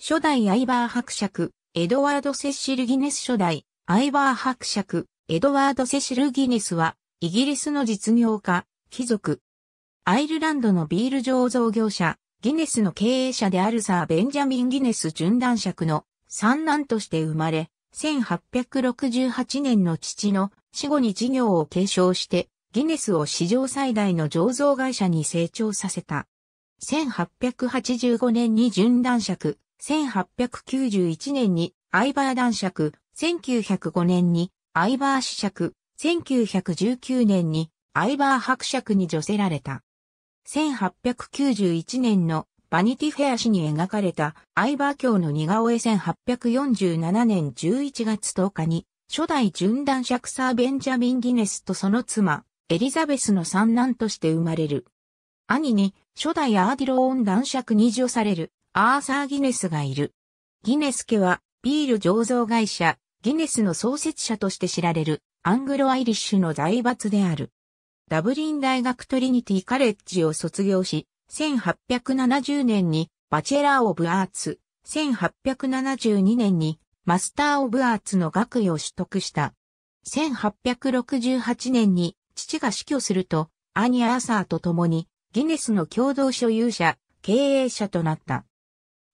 初代アイバー伯爵、エドワード・セシル・ギネス初代、アイバー伯爵、エドワード・セシル・ギネスは、イギリスの実業家、貴族。アイルランドのビール醸造業者、ギネスの経営者であるサー・ベンジャミン・ギネス準男爵の三男として生まれ、1868年の父の死後に事業を継承して、ギネスを史上最大の醸造会社に成長させた。1885年に準男爵、1891年にアイバー男爵、1905年にアイバー子爵、1919年にアイバー伯爵に助せられた。1891年のバニティフェア誌に描かれたアイバー教の似顔絵1847年11月10日に初代純男爵サーベンジャミン・ギネスとその妻、エリザベスの三男として生まれる。兄に初代アーディローン男爵に助される。アーサー・ギネスがいる。ギネス家はビール醸造会社、ギネスの創設者として知られるアングロアイリッシュの財閥である。ダブリン大学トリニティカレッジを卒業し、1870年にバチェラー・オブ・アーツ、1872年にマスター・オブ・アーツの学位を取得した。1868年に父が死去すると、兄アーサーと共にギネスの共同所有者、経営者となった。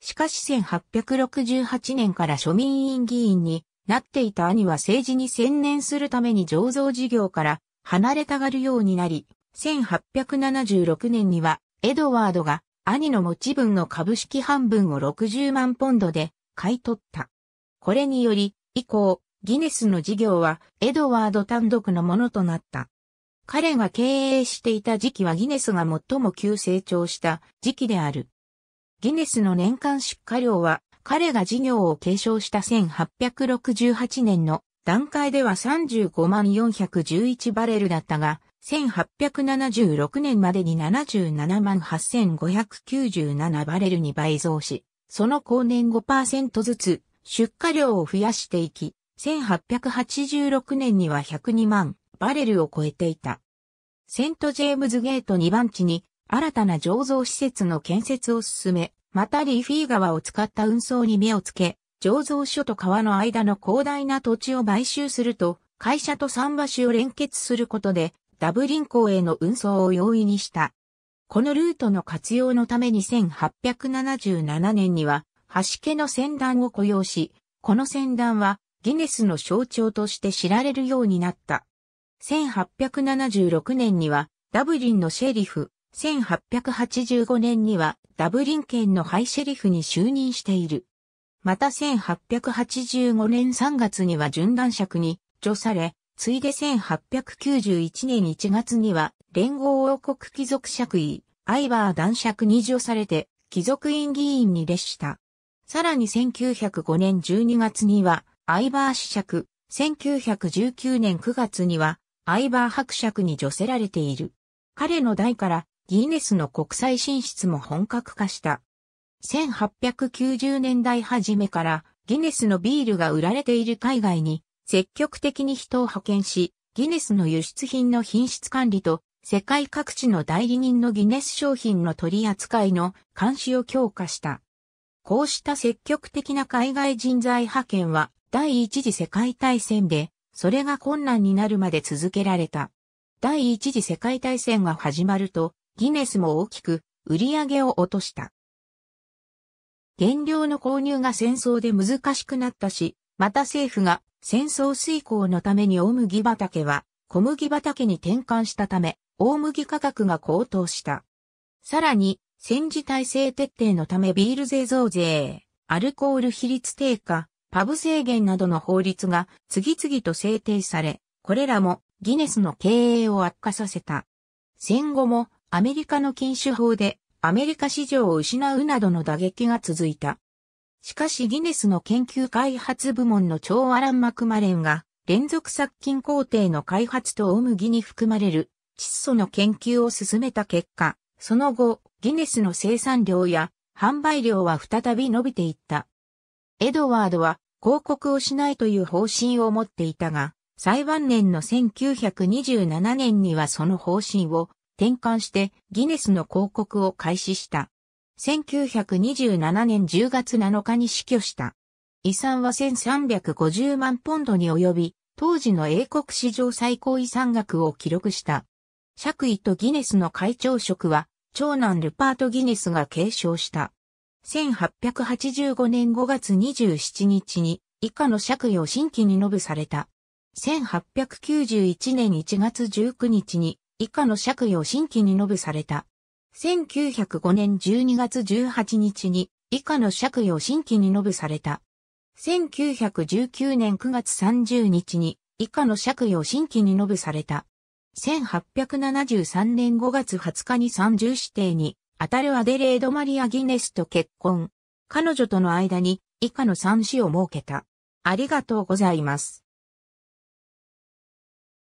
しかし1868年から庶民院議員になっていた兄は政治に専念するために醸造事業から離れたがるようになり、1876年にはエドワードが兄の持ち分の株式半分を60万ポンドで買い取った。これにより、以降、ギネスの事業はエドワード単独のものとなった。彼が経営していた時期はギネスが最も急成長した時期である。ギネスの年間出荷量は、彼が事業を継承した1868年の段階では35万411バレルだったが、1876年までに77万8597バレルに倍増し、その後年5%ずつ出荷量を増やしていき、1886年には102万バレルを超えていた。セントジェームズゲート2番地に新たな醸造施設の建設を進め、またリーフィー川を使った運送に目をつけ、醸造所と川の間の広大な土地を買収すると、会社と桟橋を連結することで、ダブリン港への運送を容易にした。このルートの活用のために1877年には、橋家の船団を雇用し、この船団はギネスの象徴として知られるようになった。1876年には、ダブリンのシェリフ、1885年にはダブリン県のハイシェリフに就任している。また1885年3月には準男爵に除され、ついで1891年1月には連合王国貴族爵位、アイバー男爵に除されて、貴族院議員に列した。さらに1905年12月には、アイバー子爵、1919年9月には、アイバー伯爵に除せられている。彼の代からギネスの国際進出も本格化した。1890年代初めからギネスのビールが売られている海外に積極的に人を派遣し、ギネスの輸出品の品質管理と世界各地の代理人のギネス商品の取り扱いの監視を強化した。こうした積極的な海外人材派遣は第一次世界大戦でそれが困難になるまで続けられた。第一次世界大戦が始まると、ギネスも大きく売り上げを落とした。原料の購入が戦争で難しくなったし、また政府が戦争遂行のために大麦畑は小麦畑に転換したため、大麦価格が高騰した。さらに、戦時体制徹底のためビール税増税、アルコール比率低下、パブ制限などの法律が次々と制定され、これらもギネスの経営を悪化させた。戦後もアメリカの禁酒法でアメリカ市場を失うなどの打撃が続いた。しかしギネスの研究開発部門の超アラン・マクマレンが連続殺菌工程の開発と大麦に含まれる窒素の研究を進めた結果、その後、ギネスの生産量や販売量は再び伸びていった。エドワードは広告をしないという方針を持っていたが、裁判年の1927年にはその方針を転換してギネスの広告を開始した。1927年10月7日に死去した。遺産は1350万ポンドに及び、当時の英国史上最高遺産額を記録した。爵位とギネスの会長職は、長男ルパート・ギネスが継承した。1885年5月27日に以下の爵位を新規に述べされた。1891年1月19日に以下の借位を新規に述べされた。1905年12月18日に以下の借位を新規に述べされた。1919年9月30日に以下の借位を新規に述べされた。1873年5月20日に30指定に、当たるアデレード・マリア・ギネスと結婚。彼女との間に以下の三子を設けた。ありがとうございます。